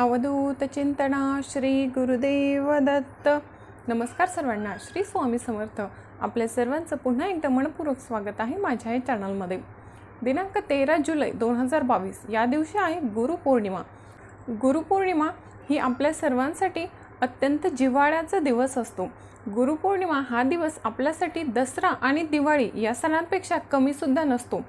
अवधूत चिंतना श्री गुरुदेव दत्त नमस्कार सर्वांना श्री स्वामी समर्थ आपल्या सर्वांचं पुन्हा एकदा मनपूर्वक स्वागत आहे माझ्या या चॅनलमध्ये दिनांक तेरा जुलै दोन हजार बावीस या दिवशी आहे गुरुपौर्णिमा गुरुपौर्णिमा ही आपल्या सर्वांसाठी अत्यंत जिव्हाळ्याचा दिवस असतो गुरुपौर्णिमा हा दिवस आपल्यासाठी दसरा आणि दिवाळी या सणांपेक्षा कमीसुद्धा नसतो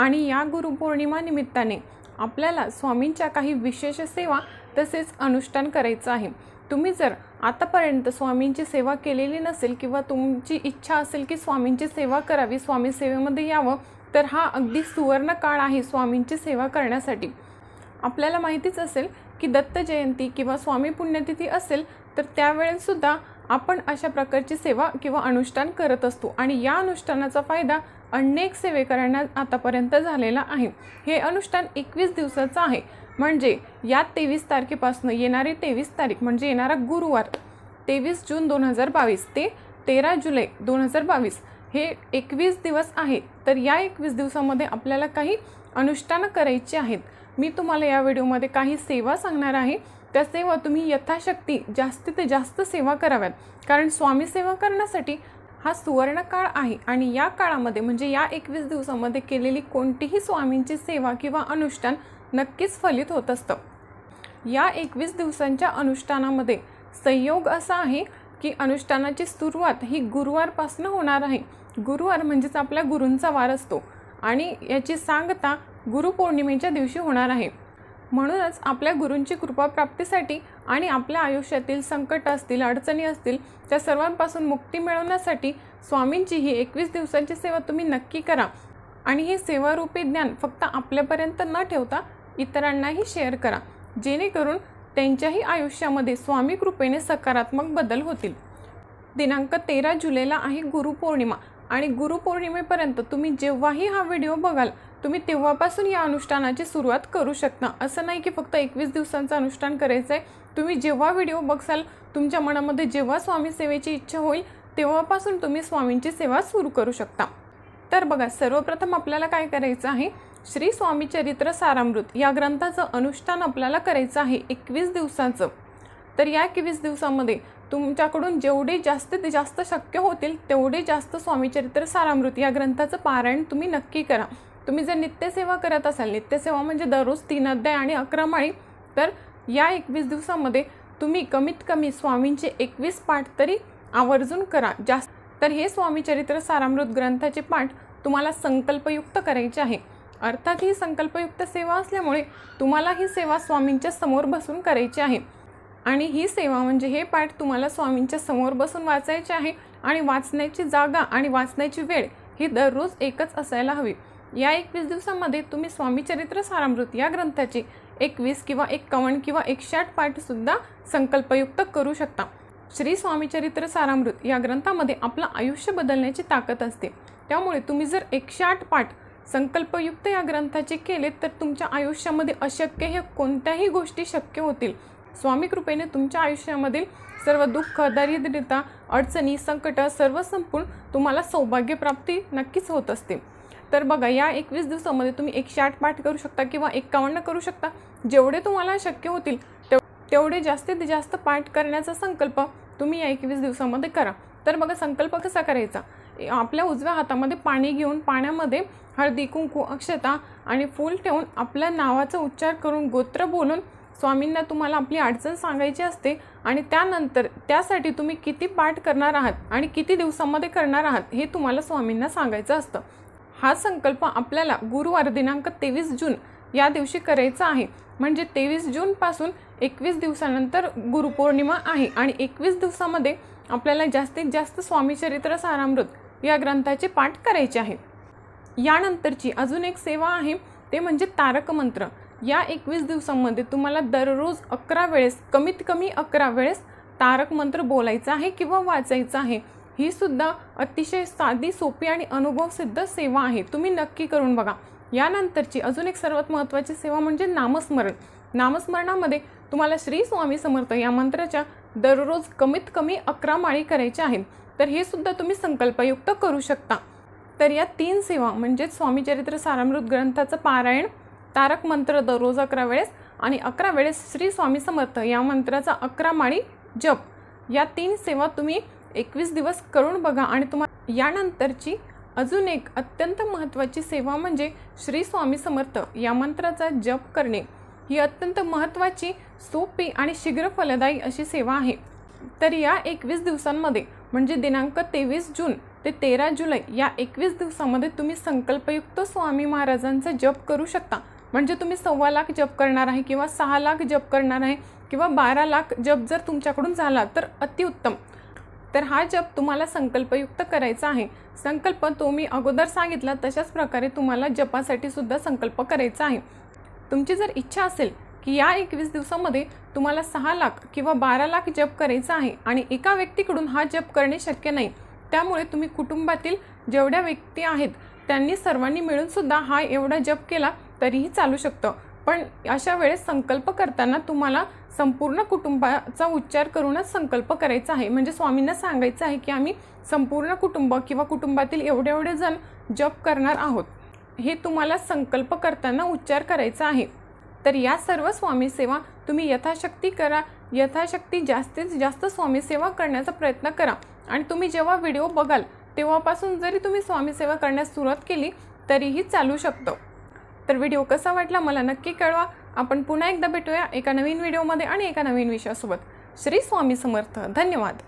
आणि या गुरुपौर्णिमा निमित्ताने आपल्याला स्वामींच्या काही विशेष सेवा तसेच अनुष्ठान करायचं आहे तुम्ही जर आतापर्यंत स्वामींची सेवा केलेली नसेल किंवा तुमची इच्छा असेल की स्वामींची सेवा करावी स्वामी सेवेमध्ये यावं तर हा अगदी सुवर्ण काळ आहे स्वामींची सेवा करण्यासाठी आपल्याला माहितीच असेल की दत्त जयंती किंवा स्वामी पुण्यतिथी असेल तर त्यावेळेसुद्धा आपण अशा प्रकारची सेवा किंवा अनुष्ठान करत असतो आणि या अनुष्ठानाचा फायदा अनेक सेवेकरांना आतापर्यंत झालेला आहे हे अनुष्ठान एकवीस दिवसाचं आहे म्हणजे या तेवीस तारखेपासून येणारी तेवीस तारीख म्हणजे येणारा गुरुवार तेवीस जून दोन हजार बावीस ते तेरा जुलै दोन हजार बावीस हे एकवीस दिवस आहे तर या एकवीस दिवसामध्ये आपल्याला काही अनुष्ठानं करायची आहेत मी तुम्हाला या व्हिडिओमध्ये काही सेवा सांगणार आहे त्या सेवा तुम्ही यथाशक्ती जास्तीत जास्त सेवा कराव्यात कारण स्वामी सेवा करण्यासाठी हा सुवर्णकाळ आहे आणि या काळामध्ये म्हणजे या एकवीस दिवसामध्ये केलेली कोणतीही स्वामींची सेवा किंवा अनुष्ठान नक्कीच फलित होत असतं या एकवीस दिवसांच्या अनुष्ठानामध्ये संयोग असा आहे की अनुष्ठानाची सुरुवात ही गुरुवारपासून होणार आहे गुरुवार म्हणजेच आपल्या गुरूंचा वार असतो आणि याची सांगता गुरुपौर्णिमेच्या दिवशी होणार आहे म्हणूनच आपल्या गुरूंची कृपा प्राप्तीसाठी आणि आपल्या आयुष्यातील संकट असतील अडचणी असतील त्या सर्वांपासून मुक्ती मिळवण्यासाठी स्वामींची ही एकवीस दिवसांची सेवा तुम्ही नक्की करा आणि हे सेवारूपी ज्ञान फक्त आपल्यापर्यंत न ठेवता इतरांनाही शेअर करा जेणेकरून त्यांच्याही आयुष्यामध्ये स्वामी कृपेने सकारात्मक बदल होतील दिनांक तेरा जुलैला आहे गुरुपौर्णिमा आणि गुरुपौर्णिमेपर्यंत तुम्ही जेव्हाही हा व्हिडिओ बघाल तुम्ही तेव्हापासून या अनुष्ठानाची सुरुवात करू शकता असं नाही की फक्त एकवीस दिवसांचं अनुष्ठान करायचं आहे तुम्ही जेव्हा व्हिडिओ बघसाल तुमच्या मनामध्ये जेव्हा स्वामी सेवेची इच्छा होईल तेव्हापासून तुम्ही स्वामींची सेवा सुरू करू शकता तर बघा सर्वप्रथम आपल्याला काय करायचं आहे श्री स्वामी चरित्र सारामृत या ग्रंथाचं अनुष्ठान आपल्याला करायचं आहे एकवीस दिवसाचं तर या एकवीस दिवसामध्ये तुमच्याकडून जेवढे जास्त जास्त शक्य होतील तेवढे जास्त स्वामीचरित्र सारामृत या ग्रंथाचं पारायण तुम्ही नक्की करा तुम्ही जर नित्यसेवा करत असाल नित्यसेवा म्हणजे दररोज तीन अध्याय आणि अकरा माळी तर या एकवीस दिवसामध्ये तुम्ही कमीत कमी स्वामींचे एकवीस पाठ तरी आवर्जून करा जास्त तर हे स्वामीचरित्र सारामृत ग्रंथाचे पाठ तुम्हाला संकल्पयुक्त करायचे आहे अर्थात ही संकल्पयुक्त सेवा असल्यामुळे तुम्हाला ही सेवा स्वामींच्या समोर बसून करायची आहे आणि ही सेवा म्हणजे हे पाठ तुम्हाला स्वामींच्या समोर बसून वाचायचे आहे आणि वाचण्याची जागा आणि वाचण्याची वेळ ही दररोज एकच असायला हवी या एकवीस दिवसांमध्ये तुम्ही स्वामीचरित्र सारामृत या ग्रंथाची एकवीस किंवा कवण किंवा एकशे आठ पाठसुद्धा संकल्पयुक्त करू शकता श्री स्वामीचरित्र सारामृत या ग्रंथामध्ये आपलं आयुष्य बदलण्याची ताकद असते त्यामुळे तुम्ही जर एकशे आठ पाठ संकल्पयुक्त या ग्रंथाचे केले तर तुमच्या आयुष्यामध्ये अशक्य हे कोणत्याही गोष्टी शक्य होतील स्वामी कृपेने तुमच्या आयुष्यामधील सर्व दुःख दारिद्र्यता अडचणी संकट सर्व संपून तुम्हाला सौभाग्यप्राप्ती नक्कीच होत असते तर बघा या एकवीस दिवसामध्ये तुम्ही एकशे आठ पाठ करू शकता किंवा एक्कावन्न करू शकता जेवढे तुम्हाला शक्य होतील तेव तेवढे जास्तीत जास्त पाठ करण्याचा संकल्प तुम्ही या एकवीस दिवसामध्ये करा तर बघा संकल्प कसा करायचा आपल्या उजव्या हातामध्ये पाणी घेऊन पाण्यामध्ये हळदी कुंकू अक्षता आणि फूल ठेवून आपल्या नावाचा उच्चार करून गोत्र बोलून स्वामींना तुम्हाला आपली अडचण सांगायची असते आणि त्यानंतर त्यासाठी तुम्ही किती पाठ करणार आहात आणि किती दिवसामध्ये करणार आहात हे तुम्हाला स्वामींना सांगायचं असतं हा संकल्प आपल्याला गुरुवार दिनांक तेवीस जून या दिवशी करायचा आहे म्हणजे तेवीस जूनपासून एकवीस दिवसानंतर गुरुपौर्णिमा आहे आणि एकवीस दिवसामध्ये आपल्याला जास्तीत जास्त स्वामीचरित्र सारामृत या ग्रंथाचे पाठ करायचे आहे यानंतरची अजून एक सेवा आहे ते म्हणजे तारक मंत्र या एकवीस दिवसांमध्ये तुम्हाला दररोज अकरा वेळेस कमीत कमी अकरा वेळेस तारक मंत्र बोलायचा आहे किंवा वाचायचा आहे ही सुद्धा अतिशय साधी सोपी आणि अनुभवसिद्ध सेवा आहे तुम्ही नक्की करून बघा यानंतरची अजून एक सर्वात महत्त्वाची सेवा म्हणजे नामस्मरण नामस्मरणामध्ये तुम्हाला श्री स्वामी समर्थ या मंत्राच्या दररोज कमीत कमी अकरा माळी करायच्या आहेत तर हे सुद्धा तुम्ही संकल्पयुक्त करू शकता तर या तीन सेवा म्हणजेच स्वामीचरित्र सारामृत ग्रंथाचं पारायण तारक मंत्र दररोज अकरा वेळेस आणि अकरा वेळेस श्री स्वामी समर्थ या मंत्राचा अकरा माळी जप या तीन सेवा तुम्ही एकवीस दिवस करून बघा आणि तुम्हाला यानंतरची अजून एक अत्यंत महत्त्वाची सेवा म्हणजे श्री स्वामी समर्थ या मंत्राचा जप करणे ही अत्यंत महत्त्वाची सोपी आणि शीघ्र फलदायी अशी सेवा आहे तर या एकवीस दिवसांमध्ये म्हणजे दिनांक तेवीस जून ते तेरा जुलै या एकवीस दिवसामध्ये तुम्ही संकल्पयुक्त स्वामी महाराजांचा जप करू शकता म्हणजे तुम्ही सव्वा लाख जप करणार आहे किंवा सहा लाख जप करणार आहे किंवा बारा लाख जप जर तुमच्याकडून झाला तर अतिउत्तम तर हा जप तुम्हाला संकल्पयुक्त करायचा आहे संकल्प तो मी अगोदर सांगितला तशाच प्रकारे तुम्हाला जपासाठी सुद्धा संकल्प करायचा आहे तुमची जर इच्छा असेल की या एकवीस दिवसामध्ये तुम्हाला सहा लाख किंवा बारा लाख जप करायचा आहे आणि एका व्यक्तीकडून हा जप करणे शक्य नाही त्यामुळे तुम्ही कुटुंबातील जेवढ्या व्यक्ती आहेत त्यांनी सर्वांनी मिळूनसुद्धा हा एवढा जप केला तरीही चालू शकतं पण अशा वेळेस संकल्प करताना तुम्हाला संपूर्ण कुटुंबाचा उच्चार करूनच संकल्प करायचा आहे म्हणजे स्वामींना सांगायचं आहे की आम्ही संपूर्ण कुटुंब किंवा कुटुंबातील एवढे एवढे जण जप करणार आहोत हे तुम्हाला संकल्प करताना उच्चार करायचा आहे तर या सर्व स्वामी सेवा तुम्ही यथाशक्ती करा यथाशक्ती जास्तीत जास्त स्वामी सेवा करण्याचा प्रयत्न करा आणि तुम्ही जेव्हा व्हिडिओ बघाल तेव्हापासून जरी तुम्ही स्वामी सेवा करण्यास सुरुवात केली तरीही चालू शकतं तर व्हिडिओ कसा वाटला मला नक्की कळवा आपण पुन्हा एकदा भेटूया एका नवीन व्हिडिओमध्ये आणि एका नवीन विषयासोबत श्री स्वामी समर्थ धन्यवाद